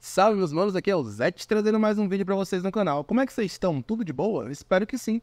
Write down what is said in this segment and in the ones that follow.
Salve meus manos, aqui é o Zete trazendo mais um vídeo para vocês no canal. Como é que vocês estão? Tudo de boa? Espero que sim.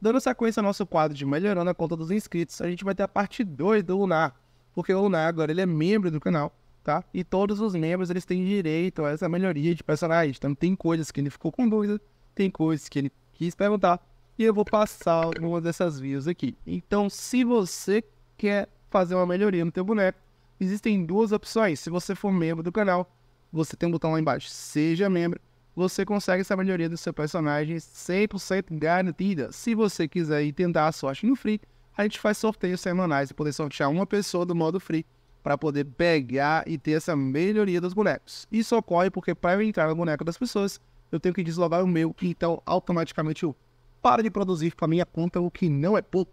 Dando sequência ao nosso quadro de melhorando a conta dos inscritos, a gente vai ter a parte 2 do Lunar, porque o Lunar agora ele é membro do canal, tá? E todos os membros eles têm direito a essa melhoria de personagem. Então tem coisas que ele ficou com dúvida, tem coisas que ele quis perguntar, e eu vou passar algumas dessas vias aqui. Então se você quer fazer uma melhoria no teu boneco, existem duas opções. Se você for membro do canal, você tem um botão lá embaixo, seja membro, você consegue essa melhoria do seu personagem 100% garantida. Se você quiser ir tentar a sorte no free, a gente faz sorteios semanais e poder sortear uma pessoa do modo free para poder pegar e ter essa melhoria dos bonecos. Isso ocorre porque para eu entrar no boneco das pessoas, eu tenho que deslogar o meu, então automaticamente eu paro de produzir para minha conta, o que não é pouco.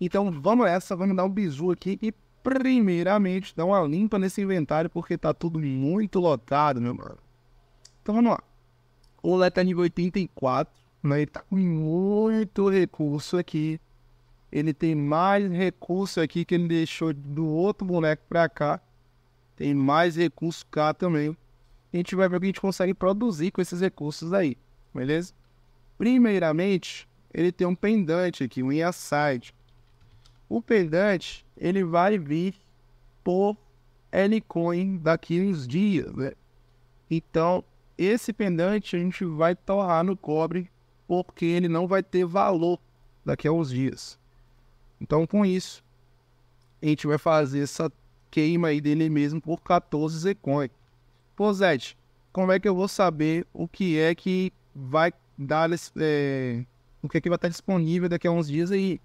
Então vamos nessa, vamos dar um bisu aqui e primeiramente dar uma limpa nesse inventário porque tá tudo muito lotado, meu mano. Então vamos lá. O Lé tá nível 84, né? Ele tá com muito recurso aqui. Ele tem mais recurso aqui que ele deixou do outro boneco pra cá. Tem mais recurso cá também. A gente vai ver o que a gente consegue produzir com esses recursos aí, beleza? Primeiramente, ele tem um pendante aqui, um Insight. O pendente ele vai vir por Lcoin daqui uns dias, né? Então, esse pendente a gente vai torrar no cobre porque ele não vai ter valor daqui a uns dias. Então, com isso, a gente vai fazer essa queima aí dele mesmo por 14 Zcoin. Pô, Zé, como é que eu vou saber o que é que vai dar, é, o que é que vai estar disponível daqui a uns dias aí?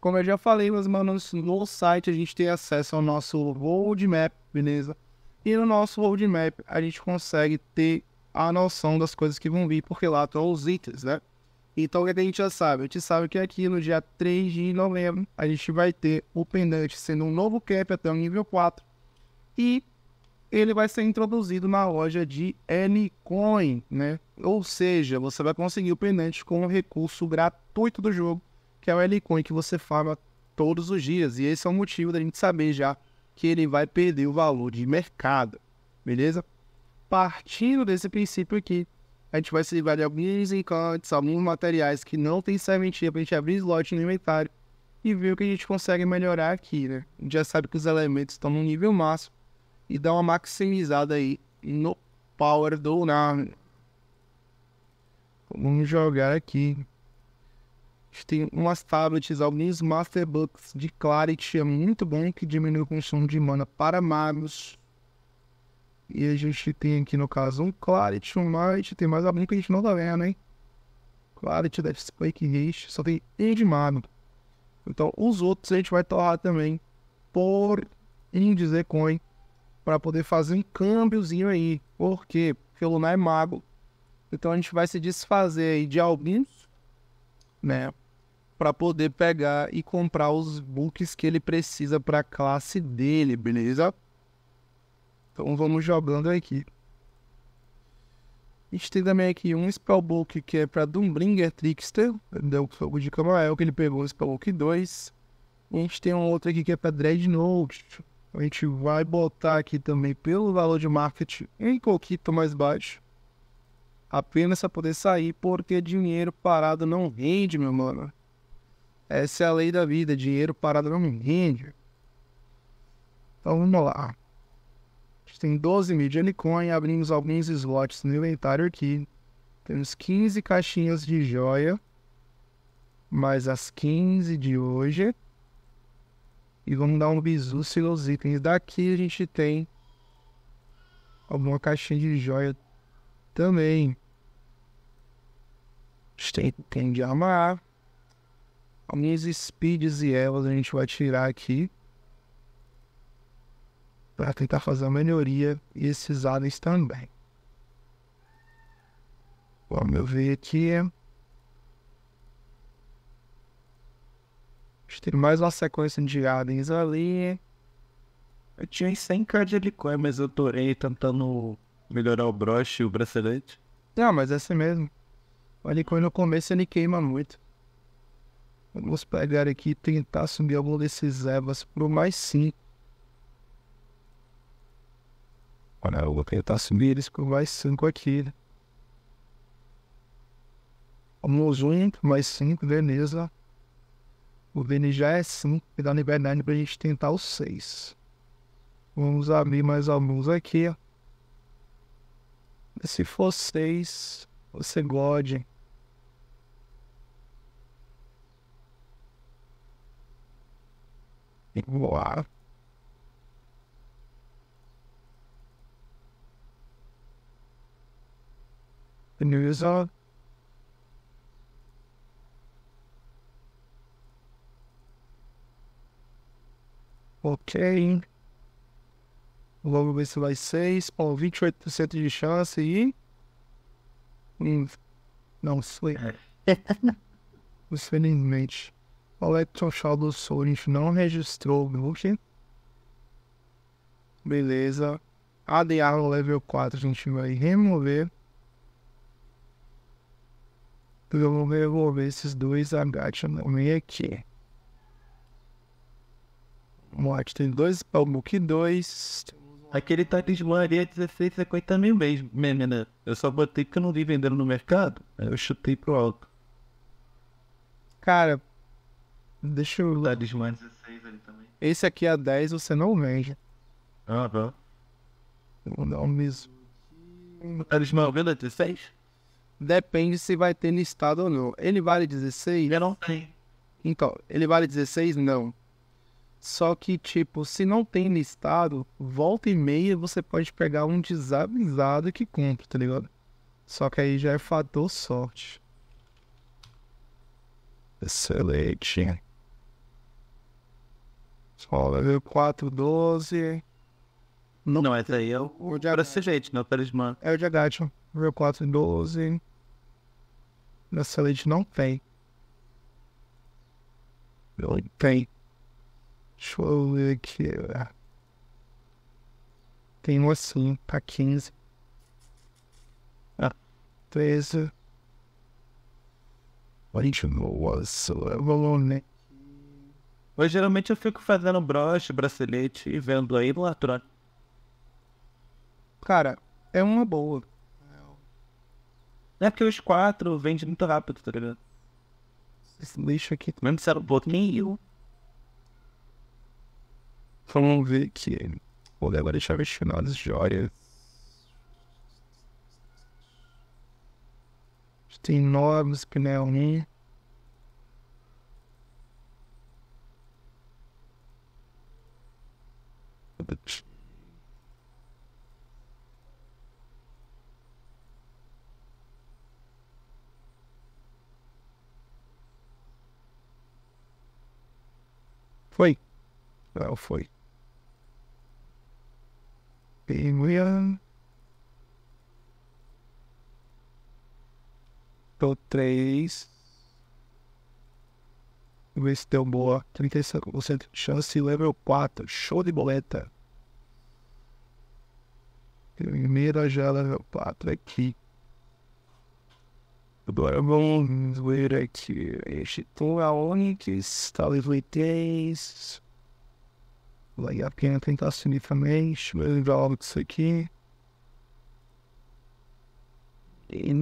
Como eu já falei, meus manos, no site a gente tem acesso ao nosso roadmap, beleza? E no nosso roadmap a gente consegue ter a noção das coisas que vão vir, porque lá estão os itens, né? Então o que é a gente já sabe? A gente sabe que aqui no dia 3 de novembro a gente vai ter o pendante sendo um novo cap até o nível 4 e ele vai ser introduzido na loja de Ncoin, né? Ou seja, você vai conseguir o pendante com um recurso gratuito do jogo que é o L-Coin que você farma todos os dias. E esse é o motivo da gente saber já que ele vai perder o valor de mercado, beleza? Partindo desse princípio aqui, a gente vai se livrar de alguns encantes, alguns materiais que não tem serventia para a gente abrir slot no inventário e ver o que a gente consegue melhorar aqui, né? A gente já sabe que os elementos estão no nível máximo e dá uma maximizada aí no power do Narn. Vamos jogar aqui. A gente tem umas tablets, alguns masterbooks de Clarity, é muito bom, que diminui o consumo de mana para magos. E a gente tem aqui, no caso, um Clarity, um Might, tem mais algum que a gente não tá vendo, hein? Clarity, Death Spike, Rage, só tem um de mago. Então, os outros a gente vai torrar também por índice de coin para poder fazer um câmbiozinho aí. Por quê? Porque o Lunar é mago. Então a gente vai se desfazer de alguns, né? para poder pegar e comprar os books que ele precisa para a classe dele, beleza? Então vamos jogando aqui. A gente tem também aqui um Spellbook que é para Dumbringer Trickster, deu fogo de Camael, que ele pegou o Spellbook 2. E a gente tem um outro aqui que é para Dreadnought. A gente vai botar aqui também pelo valor de market em pouquinho mais baixo. Apenas para poder sair, porque dinheiro parado não rende, meu mano. Essa é a lei da vida, dinheiro parado não rende. Então vamos lá. A gente tem 12 mil de Anicoin, abrimos alguns slots no inventário aqui. Temos 15 caixinhas de joia, mais as 15 de hoje. E vamos dar um bisu os itens. Daqui a gente tem alguma caixinha de joia também. A gente tem, tem de amar alguns speeds e Elas a gente vai tirar aqui para tentar fazer a melhoria e esses aliens também. Vamos ver aqui. É a gente tem mais uma sequência de aliens ali. Eu tinha 100k de Helicoin, mas eu torei tentando melhorar o broche e o bracelete. Não, mas é assim mesmo. O Helicoin no começo ele queima muito. Vamos pegar aqui e tentar subir algum desses ervas para o mais 5. Olha, eu vou tentar subir eles para o mais 5 aqui. Né? Vamos junto, mais 5, beleza. O Vini já é 5, que dá liberdade para a gente tentar o 6. Vamos abrir mais alguns aqui. Se for 6, você gode. e voar. Penusa. Ok. Vamos ver se vai seis ou vinte e oito por cento de chance e. Não, sleep. É. Infelizmente o Sol, a gente não registrou o que? Beleza. ADA level 4 a gente vai remover. Vamos remover esses dois agacha no meio aqui. Morte. tem dois Spellbook 2. Aquele talismã ali é 16,50 mil mesmo, né? Eu só botei porque eu não vi vendendo no mercado. Eu chutei pro alto. Cara, Deixa eu lá desmane. Esse aqui é a 10 você não vende. Aham. Tá. Vou dar um mesmo. A desmane venda 16? Depende se vai ter listado ou não. Ele vale 16? Eu não tem. Então, ele vale 16? Não. Só que, tipo, se não tem listado, volta e meia você pode pegar um desavisado que compra, tá ligado? Só que aí já é fator sorte. Excelente. Olha, 4, 12. Não, não é essa aí é o, o de Bracelete, não é o Talismã. É o de Agatha. Nível 4, 12. Bracelete não tem. Não tem. Deixa eu ver aqui. É. Tem um assim, pra tá 15. Ah, 13. What do you né? Mas geralmente eu fico fazendo broche, bracelete e vendo aí no Atron. Cara, é uma boa. É porque os quatro vende muito rápido, tá ligado? Esse lixo aqui. Mesmo se era um pouquinho. Vamos ver aqui. Vou levar as chaves as joias. Tem novos, pneus, né? Foi. Não, ah, foi. Pinguim. Tô três ver se deu Boa, 35% de chance, level 4, show de boleta. Primeira já level 4 aqui. Agora vamos ver aqui. Este tom aonde é está level 3. Vale a pena tentar se unir também. Deixa eu livrar logo disso aqui. E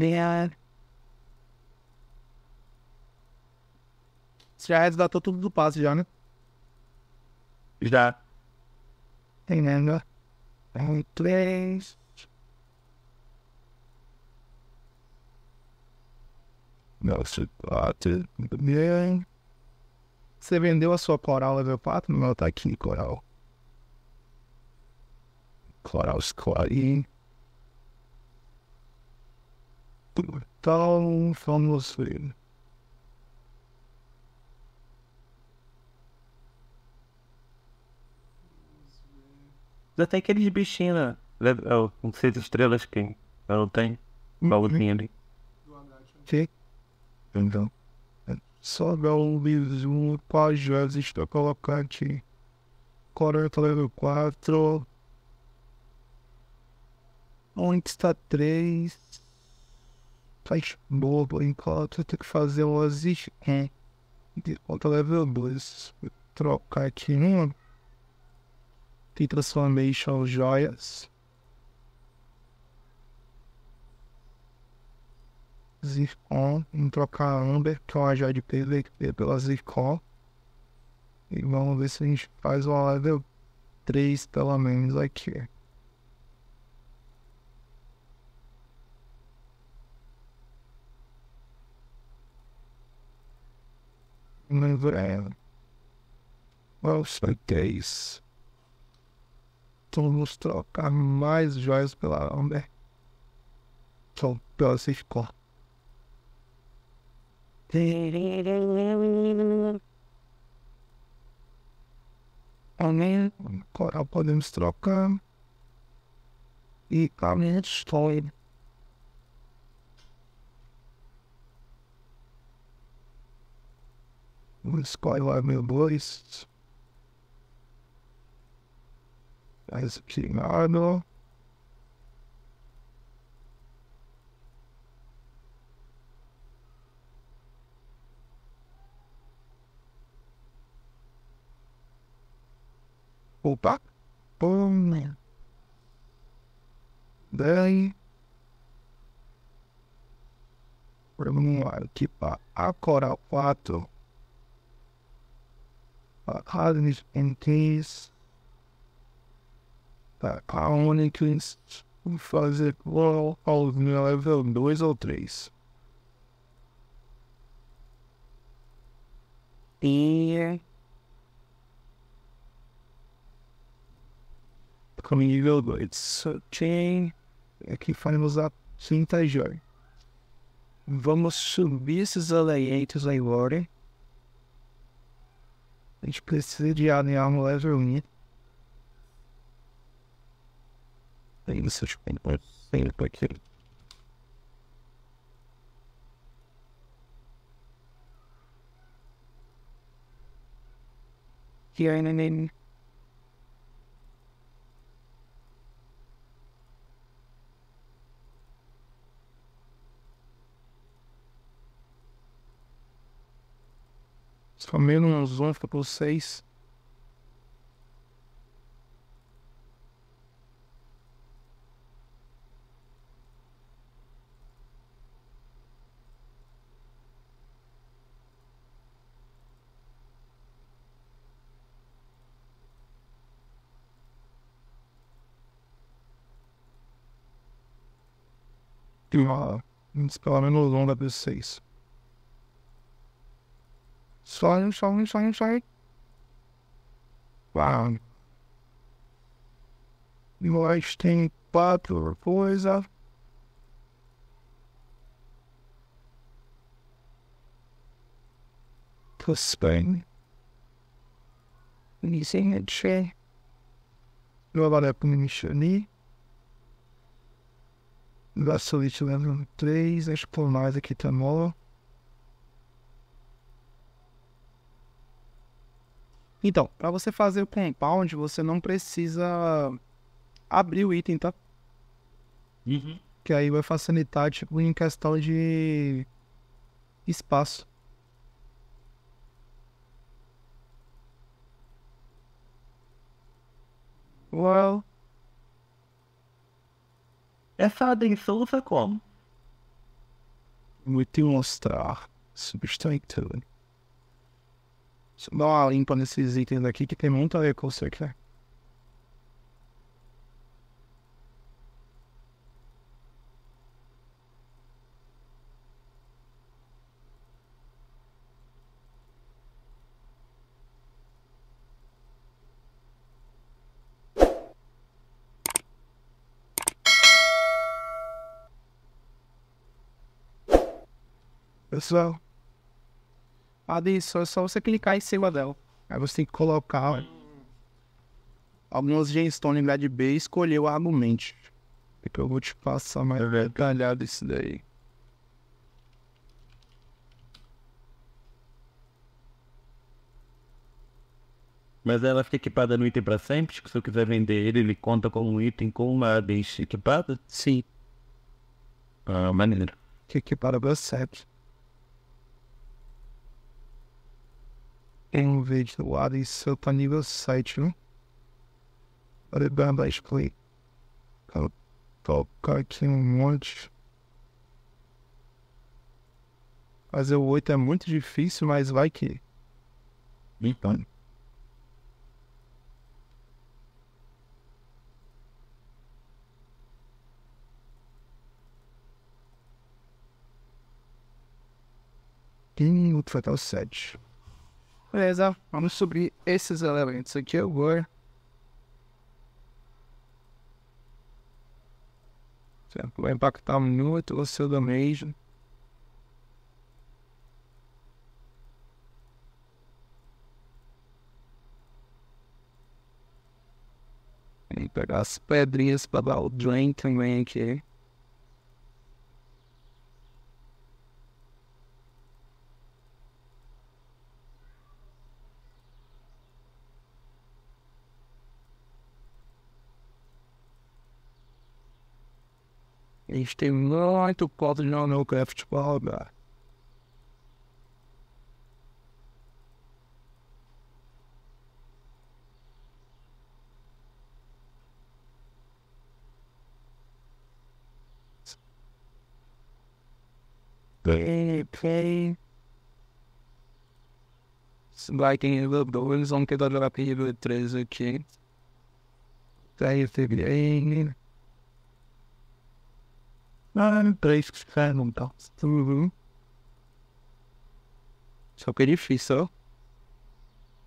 Você já resgatou é tudo do passe, já, né? Já. Entendendo. Um, três. Nossa, quatro. Bem. Você vendeu a sua coral level 4? Não, tá aqui, coral. Coral Squad. Então, vamos ver. Até aqueles bichinhos, né? Level, com é seis estrelas que eu tenho. Hum, Balutinho hum. ali. Sim. Então. É só Gaules 1, páginas, estou colocando aqui. 40 level 4. Onde está 3? Faz bobo enquanto eu tem que fazer umas skin. De conta level 2. Trocar aqui uma tem Transformation Joias. Zircon, em trocar Amber, que é uma joia de PVP pela Zircon. E vamos ver se a gente faz uma level 3 pelo menos aqui. Level 3. Well, 10. Então vamos trocar mais joias pela Amber. Só pela Amém, Agora podemos trocar. E caminho tá história. Vamos escolher o meu dois. Esquinado. Opa! Pum! Daí. Vamos lá, aqui para agora 4. Para as entes a para Onix fazer ao level 2 ou 3. E. Com nível 2. Chain. que faremos a quinta joia. Vamos subir esses aleitos agora. A gente precisa de alinhar no level 1. tem esses pontos sempre aqui. Hier einen Só menos uns 11 para vocês. uma, pelo menos uma das seis. Sai, sai, sai, sai. Uau. E mais tem quatro coisas. Spain. Nissan Tre. Nur war der Kommunist nie. Gasolite Landrum 3, acho que por mais aqui também. Tá então, para você fazer o compound, você não precisa abrir o item, tá? Uhum. Que aí vai facilitar, tipo, em questão de espaço. Well, essa atenção usa como? Muito mostrar subtractando. Dá uma limpa nesses itens aqui que tem muita coisa aqui. pessoal. Adilson, é só você clicar em cima dela. Aí você tem que colocar algumas gestões lá de B e escolher o argumento. É que eu vou te passar mais é detalhado isso daí. Mas ela fica equipada no item para sempre? Tipo, se eu quiser vender ele, ele conta como um item com uma bicha equipada? Sim. Ah, maneiro. Que equipada para sempre. Tenho visto do lado isso para nível 7, né? Obrigado, Play. Quero tocar aqui um monte. Fazer o 8 é muito difícil, mas vai que. Então. Tem outro até o 7. Beleza, vamos subir esses elementos aqui agora. Vai impactar muito o seu Vem pegar as pedrinhas para dar o drain também aqui. gente tem muito código de Nanoca Futebol, cara. Vai quem levou, eles vão querer jogar PV3 aqui. Daí eu peguei. Ah, três que ficaram, não dá. Uhum. Só que é difícil, ó.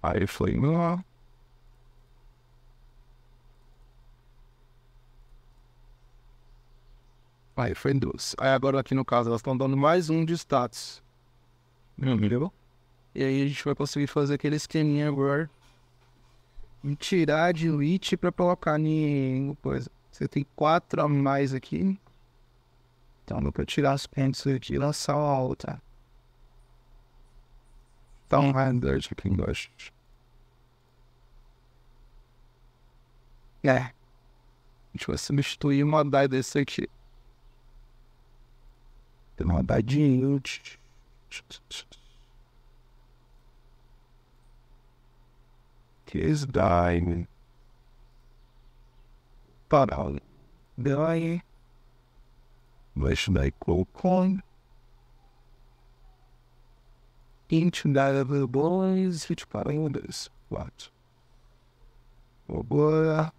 Aí foi falei, Aí foi duas. Aí agora aqui no caso elas estão dando mais um de status. Entendeu? E aí a gente vai conseguir fazer aquele esqueminha agora. tirar de elite pra colocar em coisa. Você tem quatro a mais aqui. Então, dá para tirar as pentes aqui e lançar alta. outra. Então, vai de aqui embaixo. É. A gente vai substituir uma dai desse aqui. Tem uma dadinho. Kiss dime. Deu aí? mas coin. colocou entidade boas e para um what? quatro. Agora,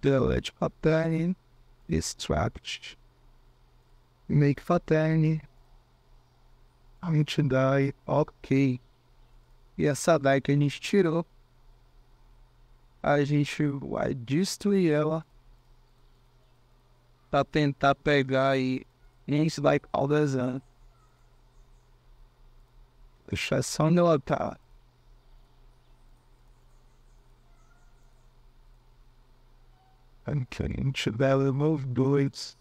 delete é pattern, extract, make pattern, entidade, ok. E essa daí que a gente tirou, a gente vai destruir ela para tá tentar pegar e isso vai ao desenho. Deixa só onde ela notar. Antes dela, meus dois.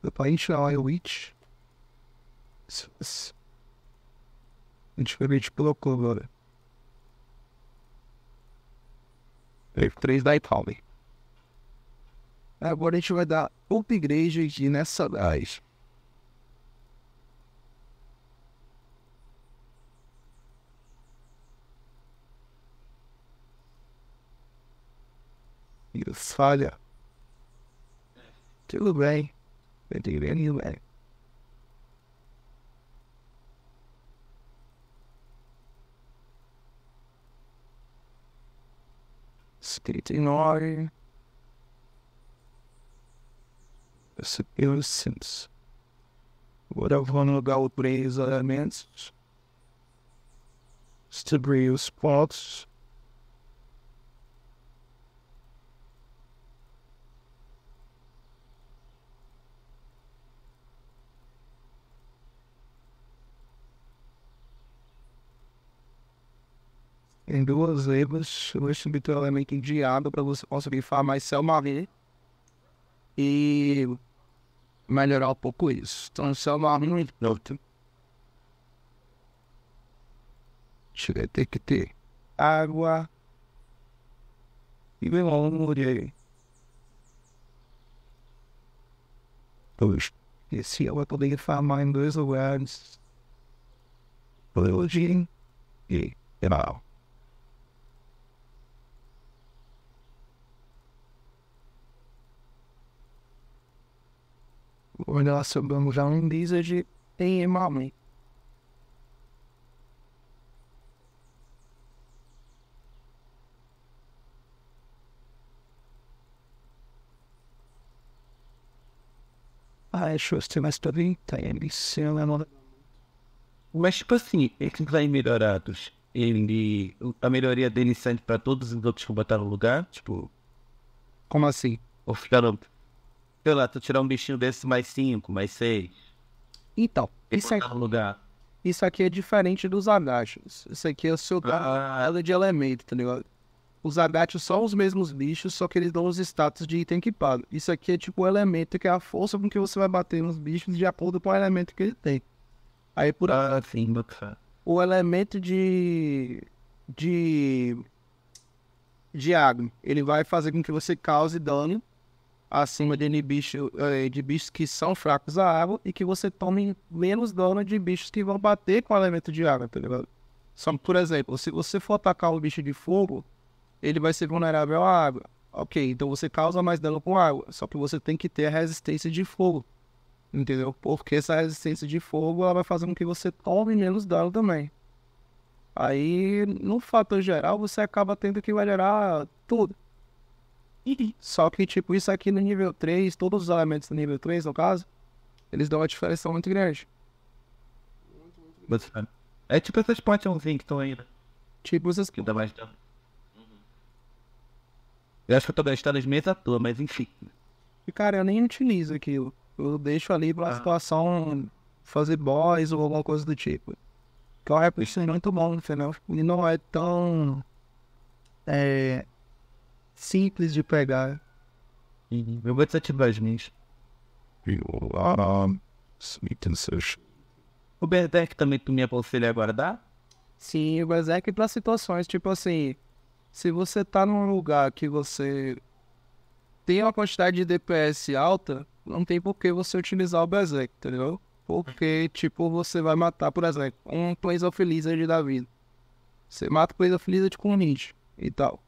The Paint Witch. A gente vai colocou agora. F3 da Itália. Agora a gente vai dar upgrade aqui nessa gás. Falha. Tudo bem. tudo bem. 79. Eu sinto. Agora vou no lugar três elementos. Distribuir os pontos. em duas levas, eu substituo o elemento em diabo para você conseguir farmar Selmarie e melhorar um pouco isso. Então, Selmarie no Ignoto. Deixa eu ter que ter água e meu memória. Dois. Esse eu poderia poder farmar em dois lugares. Biologia e geral. É Quando nós sobramos a um Blizzard em Emami. Ah, acho que você vai estar bem, tá? Ele se Mas, tipo assim, é eles aí melhorados, ele. A melhoria dele serve pra todos os outros que botaram no lugar? Tipo. Como assim? Ou ficaram sei lá, tu tirar um bichinho desse mais cinco, mais seis. Então, isso aqui, lugar. isso aqui é diferente dos agachos. Isso aqui é o seu ah. ah, ah. ela de elemento, tá ligado? Os agachos são os mesmos bichos, só que eles dão os status de item equipado. Isso aqui é tipo o elemento que é a força com que você vai bater nos bichos de acordo com o elemento que ele tem. Aí por ah, sim, o elemento de de de água, ele vai fazer com que você cause dano acima de bicho, eh, de bichos que são fracos à água e que você tome menos dano de bichos que vão bater com o elemento de água, tá ligado? Só, por exemplo, se você for atacar um bicho de fogo, ele vai ser vulnerável à água. Ok, então você causa mais dano com água, só que você tem que ter a resistência de fogo. Entendeu? Porque essa resistência de fogo ela vai fazer com que você tome menos dano também. Aí, no fator geral, você acaba tendo que melhorar tudo. Só que, tipo, isso aqui no nível 3, todos os elementos do nível 3, no caso, eles dão uma diferença muito grande. É tipo essas potionzinhas que estão ainda. Né? Tipo essas que. Dá mais dano. Uhum. Eu acho que eu tô gastando as mesas à toa, mas enfim. E, cara, eu nem utilizo aquilo. Eu deixo ali pra ah. situação fazer boss ou alguma coisa do tipo. Que é por isso muito bom, entendeu? E não é tão. É, simples de pegar. E eu vou desativar nisso. O Berserk também tu me aconselha a guardar? Sim, o Berserk para situações, tipo assim, se você tá num lugar que você tem uma quantidade de DPS alta, não tem por que você utilizar o Berserk, entendeu? Porque, tipo, você vai matar, por exemplo, um Plains of Lizard da vida. Você mata o Plains of Lizard com um ninja e tal.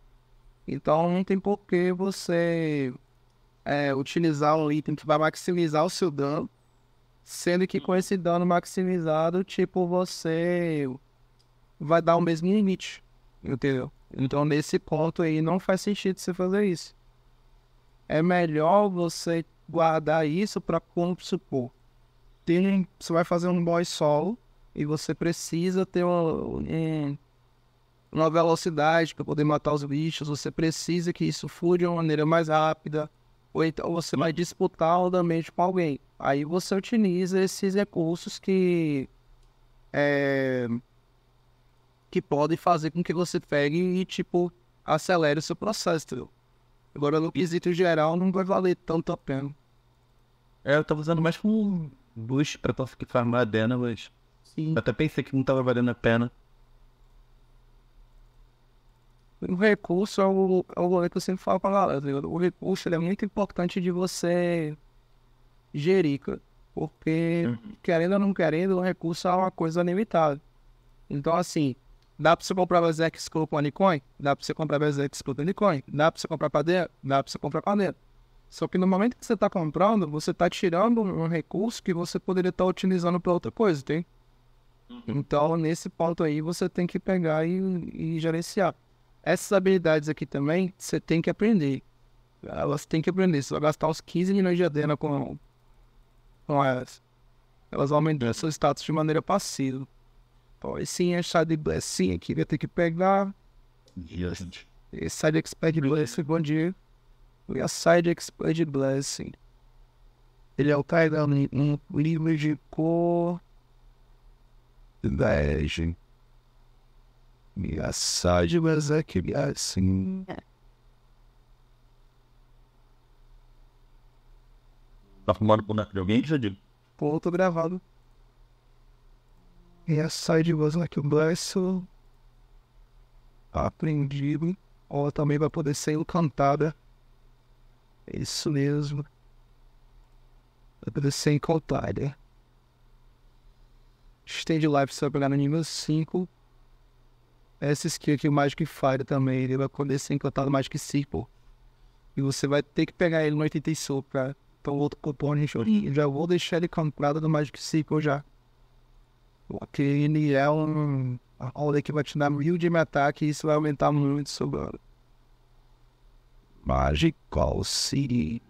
Então não tem por que você é, utilizar um item que vai maximizar o seu dano, sendo que com uhum. esse dano maximizado, tipo, você vai dar o mesmo limite, entendeu? Então nesse ponto aí não faz sentido você fazer isso. É melhor você guardar isso para como supor. Tem, você vai fazer um boy solo e você precisa ter um, um uma velocidade para poder matar os bichos, você precisa que isso flua de uma maneira mais rápida, ou então você vai disputar rodamente com alguém. Aí você utiliza esses recursos que é, que podem fazer com que você pegue e tipo acelere o seu processo. Entendeu? Agora no quesito geral não vai valer tanto a pena. É, eu tava usando mais como boost pra conseguir farmar a Dena, mas. Sim. Eu até pensei que não tava valendo a pena. O recurso é o, é o que eu sempre falo pra galera, tá O recurso é muito importante de você gerir, porque uhum. querendo ou não querendo, o recurso é uma coisa limitada. Então, assim, dá pra você comprar o School com Nikon Dá pra você comprar o School com Nikon Dá pra você comprar padeira? Dá pra você comprar padeira. Só que no momento que você tá comprando, você tá tirando um recurso que você poderia estar tá utilizando para outra coisa, tem? Uhum. Então, nesse ponto aí, você tem que pegar e, e gerenciar. Essas habilidades aqui também, você tem que aprender. Elas têm que aprender. Você vai gastar uns 15 milhões de adena com, com elas. Elas vão aumentar seu status de maneira passiva. Então, esse é side Blessing aqui vai ter que pegar. Yes. Esse Side expand Blessing, bom dia. E a Side expand Blessing. Ele é o carregando um livro de cor. gente. Me Miyasagi Masaki é assim. É. Tá fumando o boneco de alguém, Jadil? Pô, tô gravado. E a Miyasagi Masaki Miyasin. É Aprendido. Ela também vai poder ser encantada. Isso mesmo. Vai poder ser encantada. Stay de live pegar no nível 5 essa skill aqui, o Magic Fire também, ele vai poder ser implantado Magic Circle. E você vai ter que pegar ele no 80 Soul para o outro componente. Show. Eu já vou deixar ele comprado no Magic Circle já. Porque ele é um rolê que vai te dar mil de ataque e isso vai aumentar muito seu dano. Magical Circle.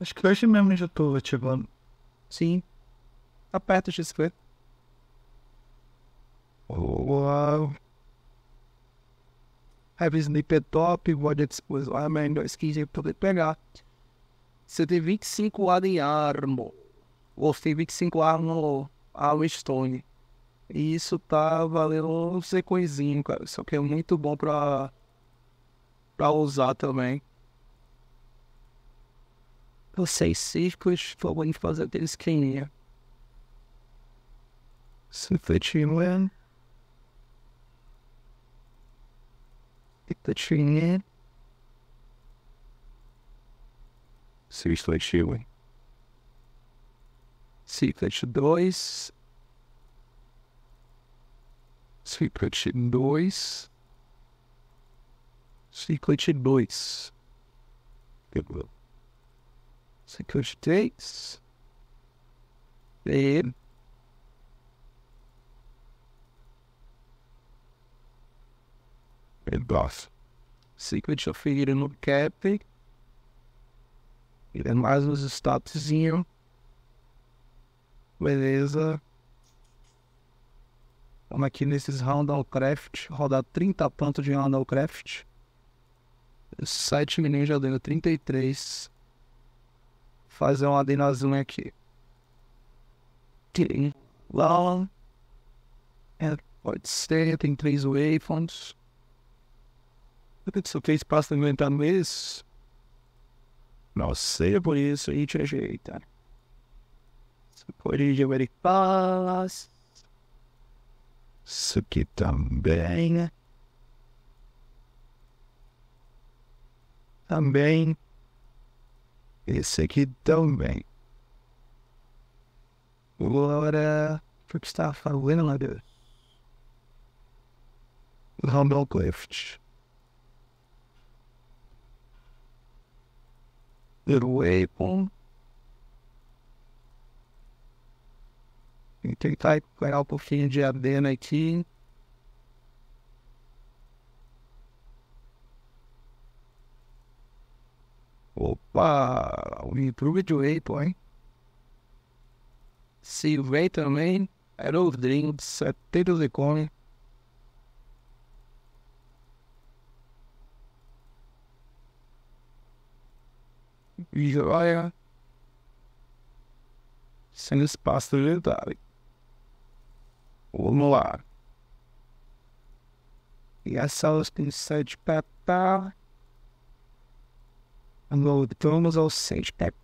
Acho que hoje mesmo já tô ativando. Sim. Aperta o XP. Wow. Heavy Sleep é top, Void Expose Armor, Indoor Skins, pra poder pegar. Você tem 25 AD em Armor. Ou tem 25 Armor Armor Stone. E isso tá valendo um sequenzinho, cara. Só que é muito bom pra, pra usar também. Os seis círculos, fogo em fazer aquele esqueminha. Sufficient tá Land. that she needed. Seriously, See if they should boys. if they should boys. if they should boys. Good will. See if they should takes. Babe. Goff. Secret of Fear no cap. Ele é mais uns statzinho. Beleza. Vamos aqui nesses Randall Craft. Rodar 30 pontos de Randall Craft. 7 meninos de adeno, 33. Fazer um adeno azul aqui. Lá. É, pode ser, tem 3 waveforms só tem espaço para inventar meses. Não sei é por isso aí te ajeita. Você pode jogar em palas. Isso aqui também, né? Também. Esse aqui também. Agora, o que está fazendo lá, O Round little way com e tentar ganhar um pouquinho de adena aqui. Opa, o YouTube de Apple, hein? Se vem também, Aerodream, 70 de come. joia, sem espaço lendário. Vamos lá. E as salas têm sete catar. Voltamos ao sete catar.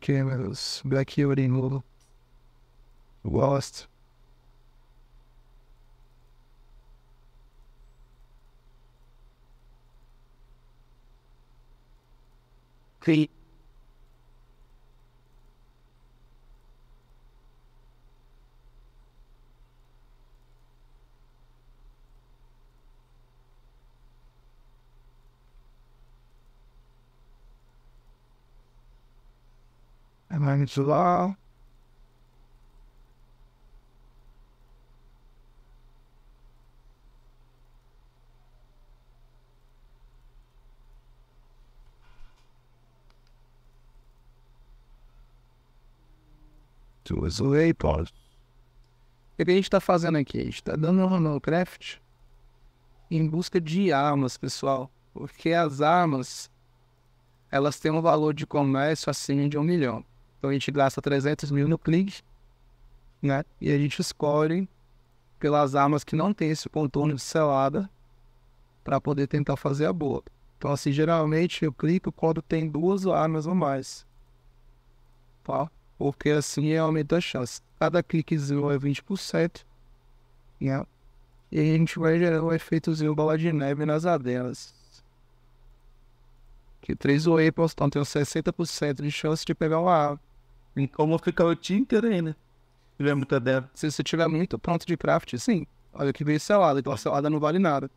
Cameras, Black Yodin, Lost. the I said, ah, pessoas, leitores. O que a gente está fazendo aqui? A gente está dando um craft em busca de armas, pessoal. Porque as armas, elas têm um valor de comércio acima de um milhão. Então a gente gasta 300 mil no clique, né? E a gente escolhe pelas armas que não tem esse contorno de selada para poder tentar fazer a boa. Então assim, geralmente eu clico quando tem duas armas ou mais. Tá? porque assim aumenta a chance. Cada cliquezinho é 20%, yeah. Né? e a gente vai gerar um efeitozinho bola de neve nas adelas. Que três Waples então, tem 60% de chance de pegar uma árvore. E como ficar o dia inteiro aí, né? Se tiver muita adela. Se você tiver muito pronto de craft, sim. Olha que veio selada, então a selada não vale nada.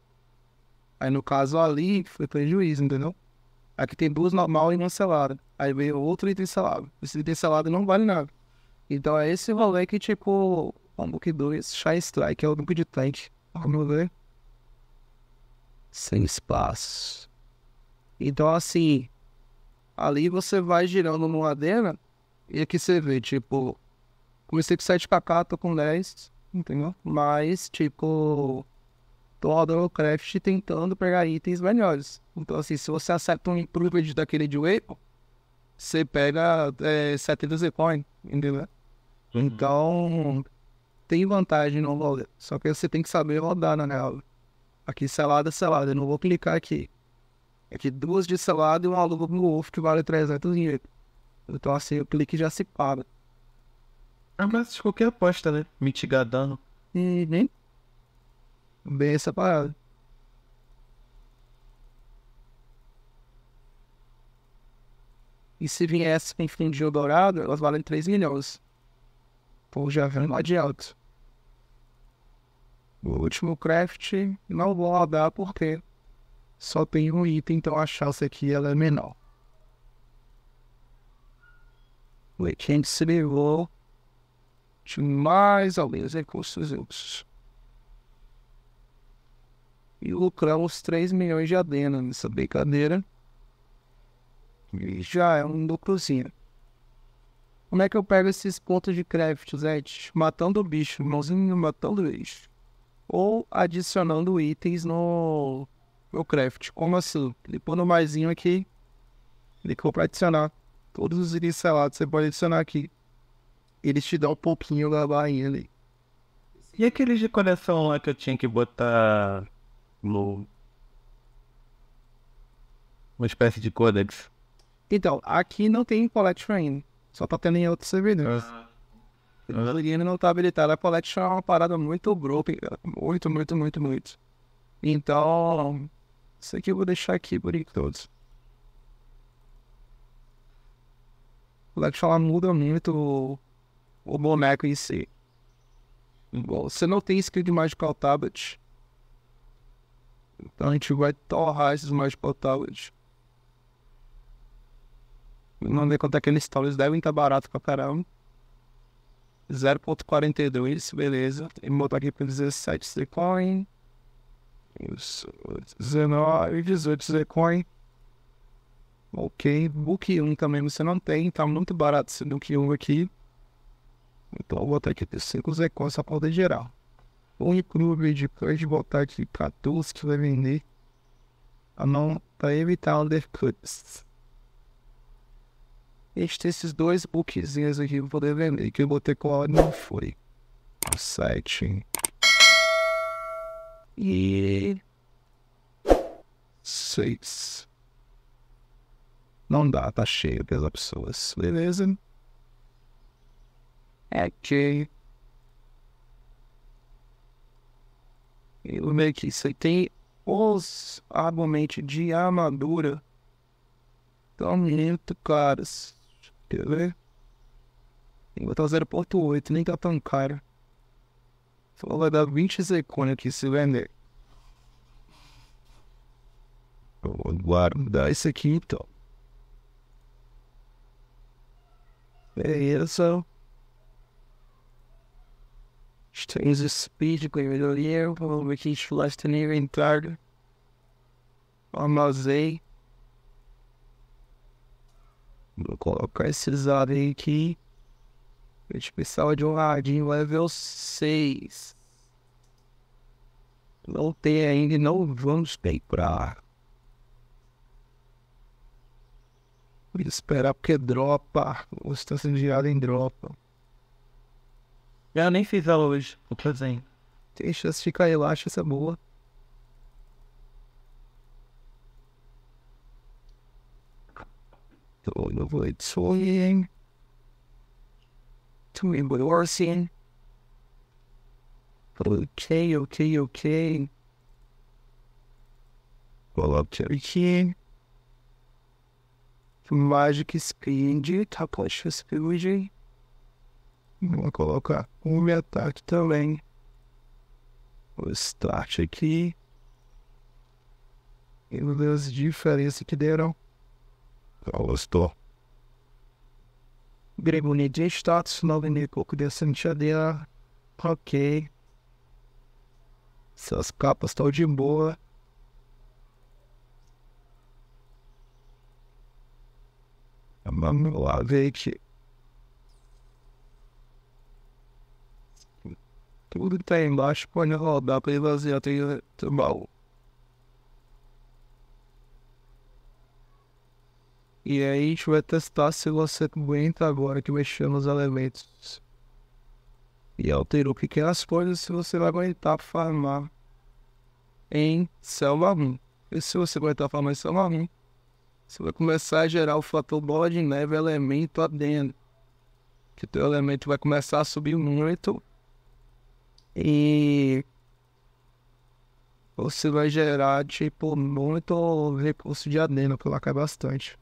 Aí no caso ali foi prejuízo, entendeu? Aqui tem duas normal e uma selada. Aí veio outro item selado. Esse item selado não vale nada. Então é esse rolê que, tipo, book 2, Shy Strike, é o grupo de como Vamos ver. Sem espaço. Então, assim, ali você vai girando numa adena e aqui você vê, tipo, comecei com 7 kk, tô com 10, entendeu? Mas, tipo, toda o craft tentando pegar itens melhores. Então, assim, se você acerta um improvement daquele de Weapon, você pega é, 70 coin entendeu? Uhum. Então, tem vantagem no loader. Só que você tem que saber rodar, na real. Aqui, selada, selada. Eu não vou clicar aqui. Aqui, duas de selada e uma luva no Wolf que vale 300 dinheiro. Então, assim, o clique já se paga Ah, é mas qualquer aposta, né? Mitigar dano. E nem Bem essa parada. E se vier em fim de dourado, elas valem 3 milhões. Pô, já vem é lá de alto. O último craft não vou rodar porque só tem um item, então a chance aqui ela é menor. O gente se levou de mais ou menos recursos e lucramos 3 milhões de adena nessa brincadeira. E já é um lucrozinho. Como é que eu pego esses pontos de crédito, Zé? Matando o bicho, mãozinho matando o bicho. Ou adicionando itens no meu craft. Como assim? Clipando maisinho aqui. Clicou para adicionar. Todos os itens selados você pode adicionar aqui. Eles te dão um pouquinho da bainha ali. E aqueles de coleção lá que eu tinha que botar no uma espécie de codex. Então, aqui não tem Pollet Frame, só tá tendo em outros servidores. Ah. Uhum. A Liriana não tá habilitada. A Pollet é uma parada muito broken, muito, muito, muito, muito. Então, isso aqui eu vou deixar aqui por todos. Pollet ela muda muito o, o boneco em si. Bom, você não tem skill de Magical Tablet. Então a gente vai torrar esses mais potáveis. Não sei quanto é que eles estão, eles devem estar baratos pra caramba. 0.42, beleza. E botar aqui pra 17 Zcoin. Isso, 19, 18 Zcoin. Ok, Book 1 também você não tem, tá muito barato esse Book 1 aqui. Então eu vou botar aqui 5 Zcoin só pra poder gerar um clube de cães de botar aqui todos que vai vender a não para evitar undercuts. Este, esses dois bookzinhos aqui eu poder vender, que eu botei com a hora não foi. Site. E. Seis. Não dá, tá cheio das pessoas, beleza? É que. Eu meio que isso aí tem os argumentos de armadura estão muito caros. Quer ver? Tem que botar 0.8, nem tá tão caro. Só vai dar 20 secones aqui se vender. Eu vou guardar isso aqui então. Beleza. Strange Speed, Goiânia, o que flash inventário. Armazém. Vou colocar esses ares aqui. A gente precisava de um radinho level 6. Não tem ainda não vamos comprar. Vou esperar porque dropa. Ou está sendo gerado em dropa. Eu nem fiz ela hoje, o presente. Tem chance de ficar eu acho essa boa. Tô no tô sonhando. Tô embolsando. Ok, ok, ok. Ok. Magic Screen, tá poxa, Screen. Vou colocar um ataque também. O start aqui. E as diferenças que deram. Gostou. Gregone de status, 9 pouco de Santiago. Ok. Essas capas estão de boa. Vamos lá ver que. tudo que tá embaixo pode rodar pra esvaziar a trilha do baú. E aí a gente vai testar se você aguenta agora que mexeu nos elementos. E alterou pequenas é coisas se você vai aguentar farmar em selva 1. E se você aguentar farmar em selva 1, você vai começar a gerar o fator bola de neve elemento adendo. Que teu elemento vai começar a subir muito e você vai gerar, tipo, muito recurso de adeno, que lá cai bastante.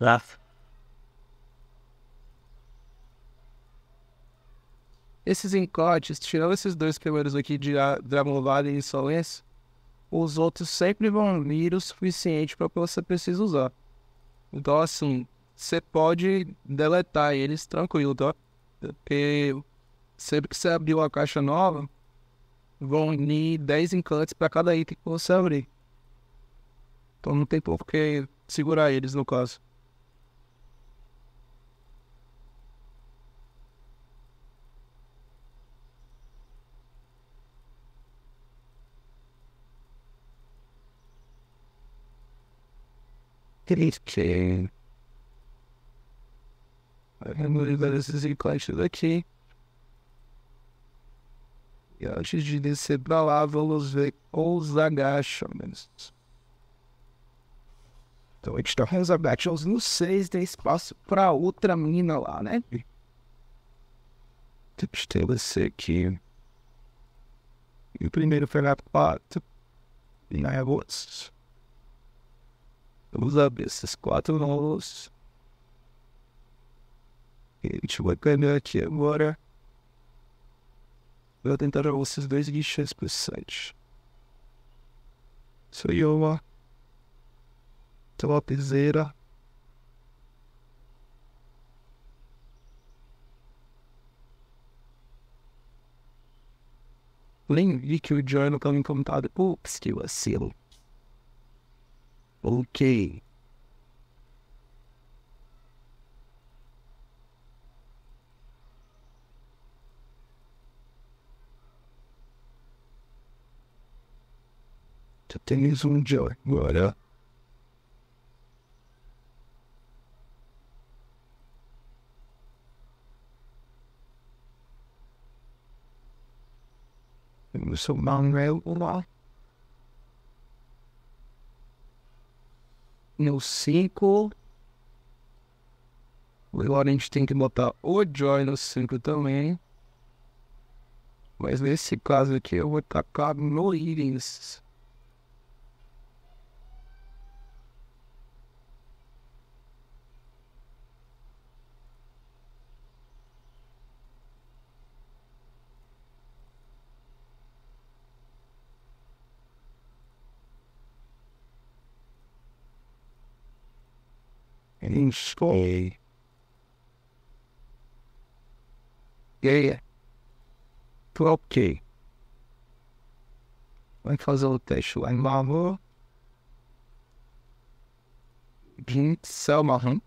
Rafa. Esses encotes, tirando esses dois primeiros aqui de Dragon e insolência os outros sempre vão vir o suficiente para o que você precisa usar. Então, assim, você pode deletar eles tranquilo, tá? Porque sempre que você abrir uma caixa nova, vão unir 10 encantes para cada item que você abrir. Então não tem por que segurar eles no caso. Cristian remover esses implantes aqui. E antes de descer para lá, vamos ver os agachamentos. Então a gente está com os agachamentos no 6, tem espaço para outra mina lá, né? Estabelecer aqui. E o primeiro foi na 4. E na outra. Vamos abrir esses quatro novos gente vai ganhar aqui agora. Vou tentar vocês dois guichês pro site. Sou eu, ó. Topzera. Nem vi que o journal estava implementado. Ups, que vacilo. Ok. Tu isso um dia agora. So Manuel lá. No 5. Agora a gente tem que botar o Joy no 5 também. Mas nesse caso aqui eu vou tacar no Irins. Enjoy. Yeah. Ok. Vai fazer o teste lá em Marvel. Selma, hum?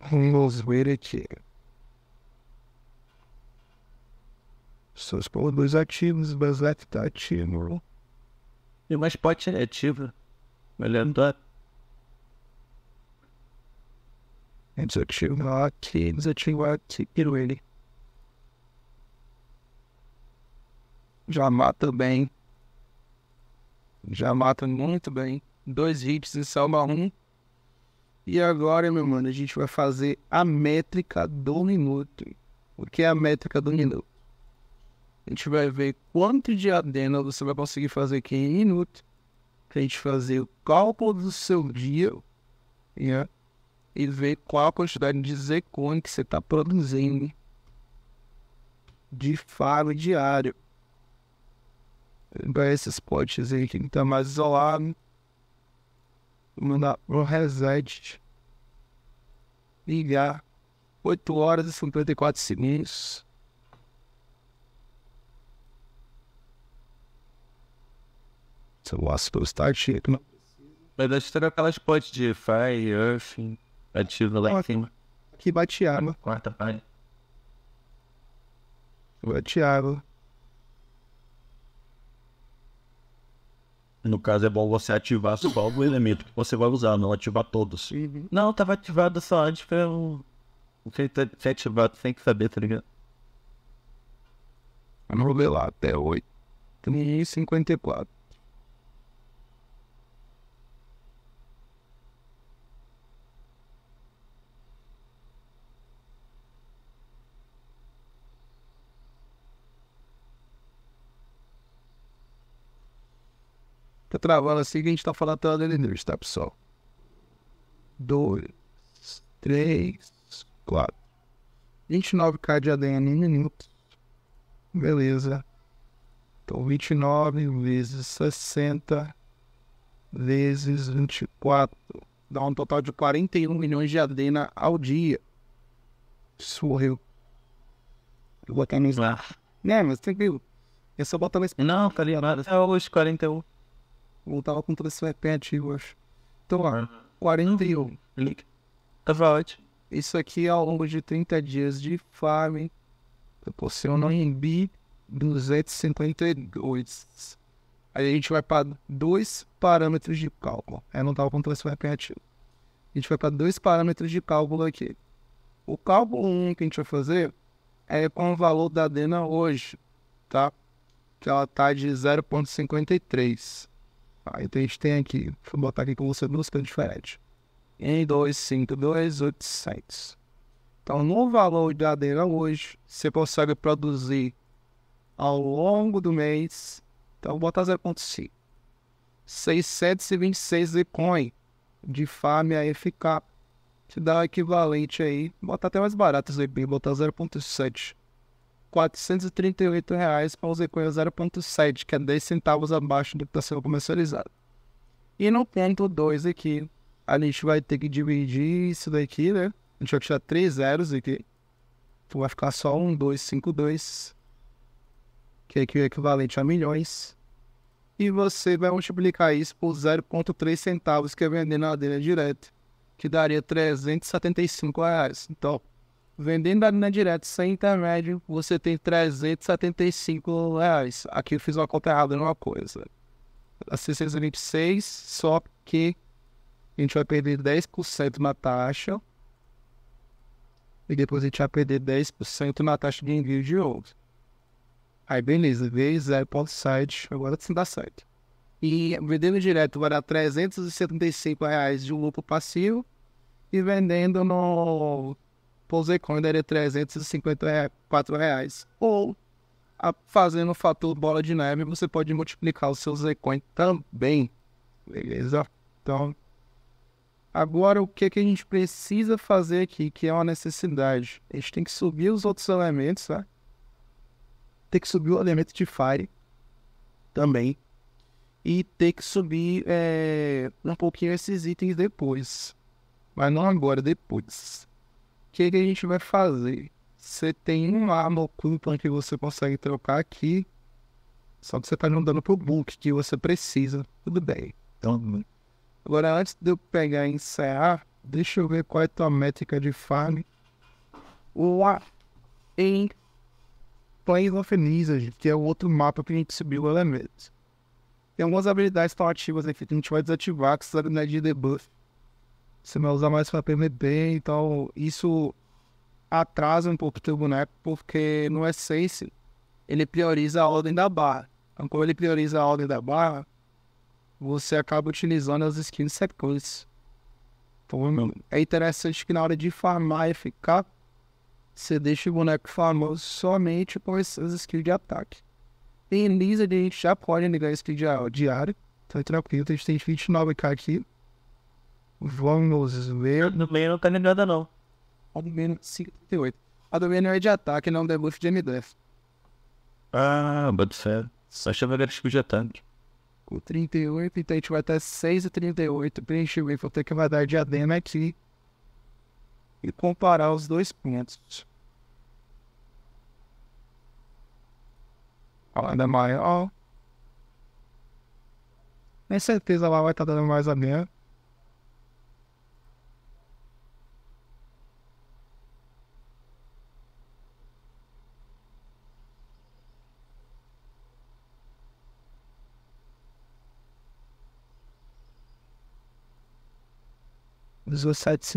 Vamos ver aqui. Seus produtos ativos, mas deve é tá ativo. E mais pote é ativo. Melhor. É não executivo aqui, executivo aqui, ele. Já bem já mata muito bem. Dois hits e salva um. E agora, meu mano, a gente vai fazer a métrica do minuto. O que é a métrica do hum. minuto? A gente vai ver quanto de adena você vai conseguir fazer aqui em minuto. Pra gente fazer o cálculo do seu dia. Yeah e ver qual a quantidade de Zcone que você está produzindo de faro diário. Para esses potes aí que está mais isolado, mandar pro reset, ligar 8 horas e 54 segundos. Seu ácido está cheio, não Mas deve ter aquelas potes de Fire, Earthing. Ativa lá em cima. Aqui bate água. Quarta página. Bate água. No caso, é bom você ativar só algum elemento que você vai usar, não ativar todos. Uhum. Não, tava ativado só antes pra eu. Se é, é você tem que saber, tá ligado? Vamos lá, até 8. Tem 54. travando assim que a gente tá falando até Lenir, tá, pessoal? Dois, três, quatro. 29k de ADN em minutos, Beleza. Então, 29 vezes 60 vezes 24 dá um total de 41 milhões de ADN ao dia. Isso morreu. Eu até no lá. Ah. Né, mas tem ver. Eu só boto mais. Não, tá ligado. É os 41. Eu tava com três repetitiva, acho. Então, ó, 41. Tava ótimo. Isso aqui ao longo de 30 dias de farm. Proporciona em B 252. Aí a gente vai para dois parâmetros de cálculo. Eu é, não tava com três repetitiva. A gente vai para dois parâmetros de cálculo aqui. O cálculo 1 que a gente vai fazer é com o valor da Adena hoje, tá? Que ela tá de 0.53. Ah, então a gente tem aqui, deixa eu botar aqui com você duas coisas diferentes. Em 2,52800. Então, no valor de ADN hoje, você consegue produzir ao longo do mês. Então, bota 0,5. 626 Bitcoin de farm a FK. Te dá o equivalente aí. Bota até mais barato, botar 0,7 438 reais para o Zequinha 0.7, que é 10 centavos abaixo do que está sendo comercializado. E no ponto 2 aqui, a gente vai ter que dividir isso daqui, né? A gente vai tirar 3 zeros aqui. Então vai ficar só um 252, que é equivalente a milhões. E você vai multiplicar isso por 0.3 centavos, que é vender na adena direta, que daria 375 reais. Então, Vendendo a linha direta, sem intermédio, você tem 375 reais. Aqui eu fiz uma conta errada numa coisa. A 626, só que a gente vai perder 10% na taxa. E depois a gente vai perder 10% na taxa de envio de outros. Aí beleza, veio 0.7, agora sim dá certo. E vendendo direto vai dar 375 reais de lucro passivo. E vendendo no por Zecoin daria 354 reais. Ou, a, fazendo o fator bola de neve, você pode multiplicar o seu Zecoin também. Beleza? Então, agora o que, que a gente precisa fazer aqui, que é uma necessidade? A gente tem que subir os outros elementos, tá? Tem que subir o elemento de Fire também. E ter que subir é, um pouquinho esses itens depois. Mas não agora, depois que, que a gente vai fazer? Você tem uma arma oculta que você consegue trocar aqui, só que você está não dando pro book que você precisa. Tudo bem. Então, agora, antes de eu pegar e encerrar, deixa eu ver qual é a tua métrica de farm. Lá em Plains of Nizaj, que é o outro mapa que a gente subiu elementos. Tem algumas habilidades que estão ativas aqui que a gente vai desativar, que são é de debuff você vai usar mais para PMB, então isso atrasa um pouco o teu boneco, porque no Essence é ele prioriza a ordem da barra. Então, como ele prioriza a ordem da barra, você acaba utilizando as skins sequentes. Então, é interessante que na hora de farmar e ficar, você deixa o boneco famoso somente com essas skills de ataque. Em Lisa, a gente já pode ligar skill Então é tranquilo, a gente tem 29k aqui. Vamos ver. No meio não tá nem nada, não. A do meio 538. A do é de ataque, não debuff de MDF. Ah, but fé. Só achava que era tipo de ataque. Com 38, então a gente vai até 6 e 38. Preenche bem, vou ter que mandar diadema aqui. E comparar os dois pontos. A da é maior. Nem certeza lá vai estar tá dando mais a minha. dos sites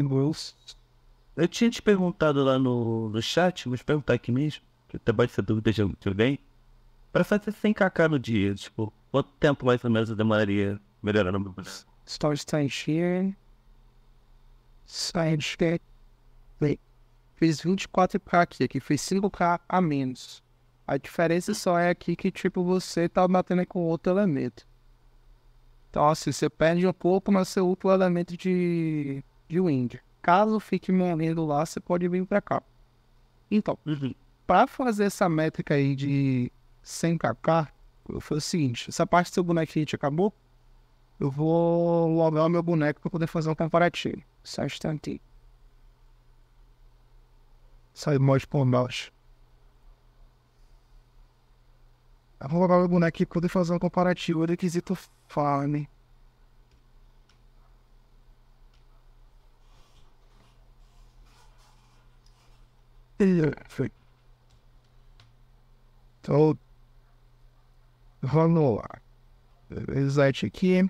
Eu tinha te perguntado lá no, no chat, vou te perguntar aqui mesmo, que pode essa dúvida de alguém. Para fazer 100kk no dia, tipo, quanto tempo mais ou menos eu demoraria melhorando meu bolso? Store Stanchier, Stanchier, fiz 24k aqui, aqui fiz 5k a menos. A diferença só é aqui que, tipo, você tá batendo com outro elemento. Então, assim, você perde um pouco, mas você usa o elemento de, de wind. Caso fique morrendo lá, você pode vir para cá. Então, uhum. para fazer essa métrica aí de 100kk, foi o seguinte: essa parte do seu bonequinho acabou, eu vou logar o meu boneco para poder fazer um comparativo. Só um instantinho. Sai mais por baixo. arrumar o boneco e poder fazer um comparativo do requisito farm. Perfeito. Então, vamos lá. Reset aqui.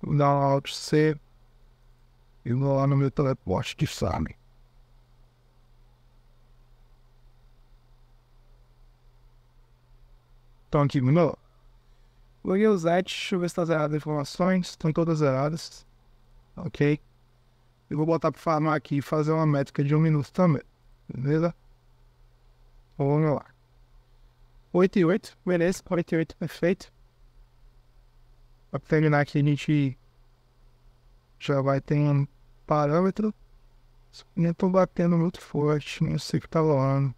Vou dar um Alt C e vou lá no meu teleporte de farm. estão aqui, no Loguei o site, deixa eu ver se tá zerado as informações, estão todas zeradas. Ok. Eu vou botar para farmar aqui e fazer uma métrica de um minuto também. Beleza? Então, vamos lá. 8 e 8, beleza, 8 e 8, perfeito. Para terminar aqui a gente já vai ter um parâmetro. Nem tô batendo muito forte, nem sei o que tá rolando.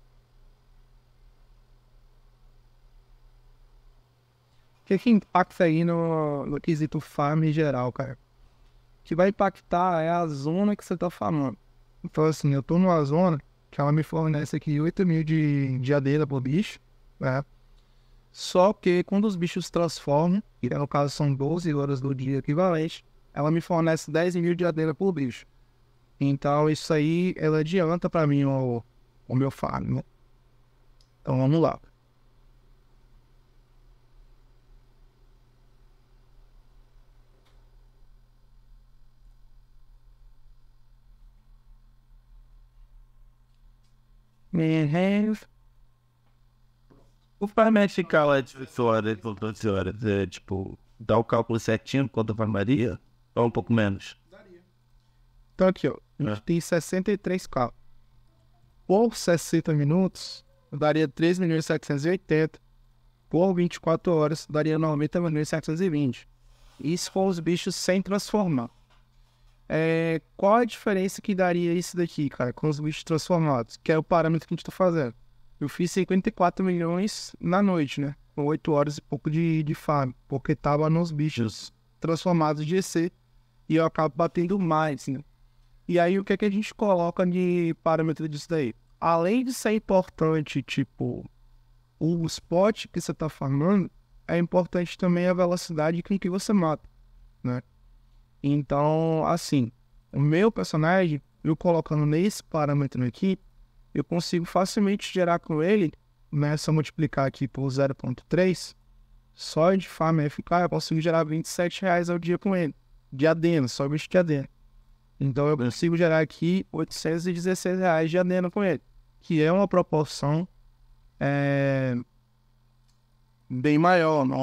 que, que impacta aí no, no quesito farm em geral, cara? O que vai impactar é a zona que você tá falando. Então, assim, eu tô numa zona que ela me fornece aqui 8 mil de diadeira por bicho, né? Só que quando os bichos transformam, que no caso são 12 horas do dia equivalente, ela me fornece 10 mil diadeira por bicho. Então, isso aí, ela adianta para mim o, o meu farm, né? Então, vamos lá. O farmácia fica lá 18 horas, de horas, é, tipo, dá o cálculo certinho quanto a farmaria? Ou um pouco menos? Daria. Então aqui, ó, a gente é. tem 63 carros. Por 60 minutos, daria 3.780. Por 24 horas, daria 90.720. Isso com os bichos sem transformar. É, qual a diferença que daria isso daqui, cara, com os bichos transformados? Que é o parâmetro que a gente tá fazendo. Eu fiz 54 milhões na noite, né? Com 8 horas e pouco de, de farm, porque tava nos bichos transformados de EC e eu acabo batendo mais, né? E aí o que é que a gente coloca de parâmetro disso daí? Além de ser importante, tipo, o spot que você tá farmando, é importante também a velocidade com que você mata, né? Então, assim, o meu personagem, eu colocando nesse parâmetro aqui, eu consigo facilmente gerar com ele, né, se eu multiplicar aqui por 0.3, só de farm FK eu consigo gerar 27 reais ao dia com ele. de adena só bicho de adena Então eu consigo gerar aqui 816 reais de adena com ele, que é uma proporção é, bem maior, não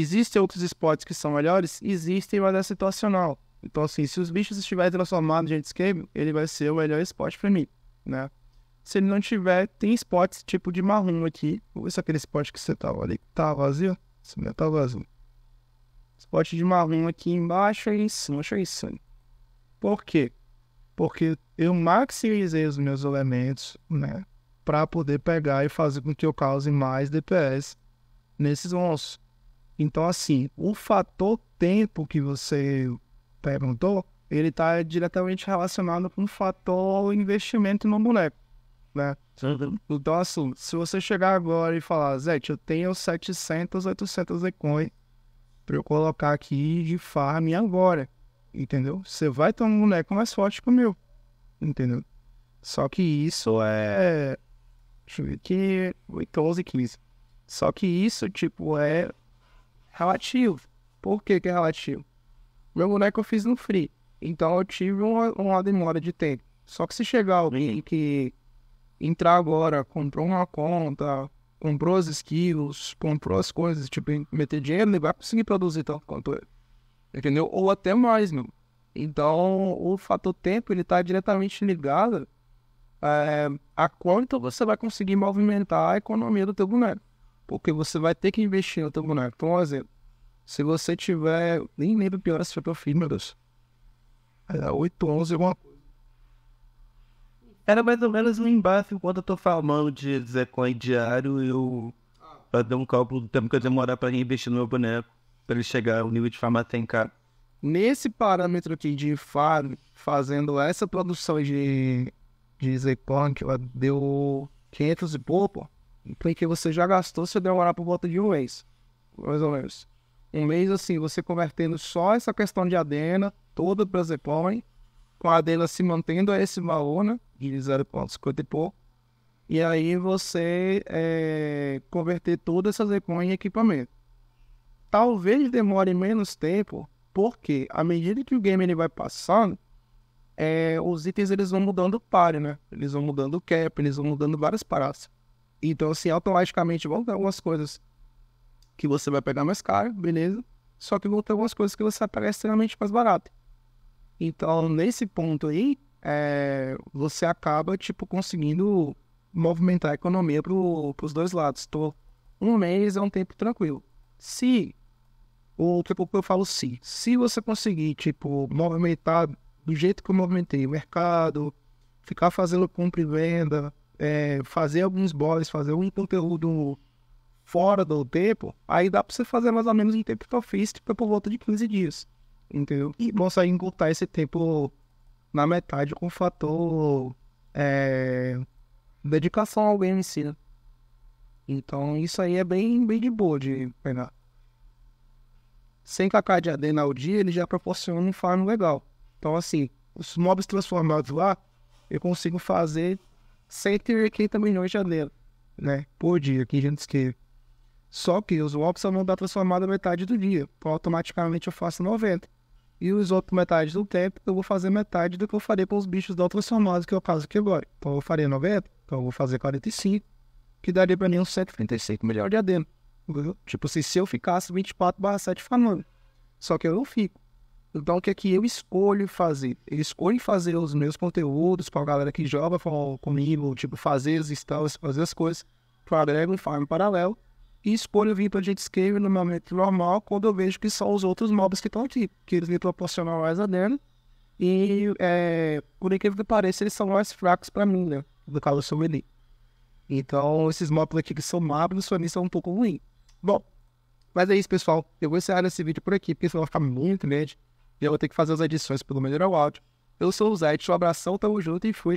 Existem outros esportes que são melhores? Existem, mas é situacional. Então, assim, se os bichos estiverem transformados em jetscape, ele vai ser o melhor esporte para mim, né? Se ele não tiver, tem esportes tipo de marrom aqui. Vou ver se é aquele esporte que você tava ali tá vazio. Esse meu é tá vazio. Esporte de marrom aqui embaixo e em cima. Acho é isso. Por quê? Porque eu maximizei os meus elementos, né? Pra poder pegar e fazer com que eu cause mais DPS nesses monstros. Então, assim, o fator tempo que você perguntou, ele está diretamente relacionado com o fator investimento no boneco, né? Uhum. Então, assim, se você chegar agora e falar, Zé, eu tenho 700, 800 Ecoin para eu colocar aqui de farm agora, entendeu? Você vai ter um boneco mais forte que o meu, entendeu? Só que isso é... Deixa eu ver aqui, 8, 12, 15. Só que isso, tipo, é relativo. Por que, que é relativo? Meu boneco eu fiz no free. Então eu tive uma, uma demora de tempo. Só que se chegar alguém que entrar agora, comprou uma conta, comprou as skills, comprou as coisas, tipo, meter dinheiro, ele vai conseguir produzir tanto quanto ele. Entendeu? Ou até mais, meu. Então, o fator tempo, ele tá diretamente ligado é, a quanto você vai conseguir movimentar a economia do teu boneco porque você vai ter que investir no teu boneco. Então, por exemplo, se você tiver, nem lembro pior se foi teu filho, meu Deus, era 8, 11, alguma coisa. Era mais ou menos um embate Enquanto eu tô falando de Zecoin diário, eu pra dar um cálculo do tempo que eu demorar para investir no meu boneco, para ele chegar ao nível de farm até k Nesse parâmetro aqui de farm, fazendo essa produção de, de Zecorn, que ela deu 500 e pouco, porque você já gastou se demorar por volta de um mês, mais ou menos. Um mês assim, você convertendo só essa questão de adena, toda para Zepoin, com a adena se mantendo a esse valor, né, de 0,50 e pouco, e aí você é, converter toda essa Zepoin em equipamento. Talvez demore menos tempo, porque à medida que o game ele vai passando, é, os itens eles vão mudando o pare, né? Eles vão mudando o cap, eles vão mudando várias paradas. Então, assim, automaticamente vão ter algumas coisas que você vai pegar mais caro, beleza? Só que vão ter algumas coisas que você vai pegar extremamente mais barato. Então, nesse ponto aí, é, você acaba, tipo, conseguindo movimentar a economia para os dois lados. Tô, um mês é um tempo tranquilo. Se, ou tipo, eu falo se, se você conseguir, tipo, movimentar do jeito que eu movimentei o mercado, ficar fazendo compra e venda, é, fazer alguns blogs, fazer um conteúdo fora do tempo, aí dá pra você fazer mais ou menos um tempo que eu fiz, tipo, por volta de 15 dias. Entendeu? E consegue encurtar esse tempo na metade com o fator é, dedicação ao game em si, né? Então isso aí é bem, bem de boa de pegar. Sem KK de adena ao dia, ele já proporciona um farm legal. Então assim, os mobs transformados lá, eu consigo fazer 180 milhões de janeiro, né? Por dia, que a gente escreve. Só que os WOPs vão dar transformado metade do dia. Então, automaticamente eu faço 90. E os outros metades do tempo, eu vou fazer metade do que eu farei com os bichos da transformados, que é o caso aqui agora. Então eu farei 90, então eu vou fazer 45, que daria para mim uns 135 milhões de adeno. Tipo assim, se eu ficasse 24 7 falando. Só que eu não fico. Então, o que é que eu escolho fazer? Eu escolho fazer os meus conteúdos para a galera que joga comigo, tipo, fazer as stories, fazer as coisas para agrego e farm paralelo. E escolho vir para a Jetscape no momento normal, quando eu vejo que são os outros mobs que estão aqui, que eles me proporcionam mais adeno. E, é, por incrível que pareça, eles são mais fracos para mim, né? Do caso, eu sou ele. Então, esses mobs aqui que são mobs para mim, são um pouco ruins. Bom, mas é isso, pessoal. Eu vou encerrar esse vídeo por aqui, porque senão vai ficar muito grande eu vou ter que fazer as edições pelo melhor áudio. Eu sou o Zé, um abração, tamo junto e fui.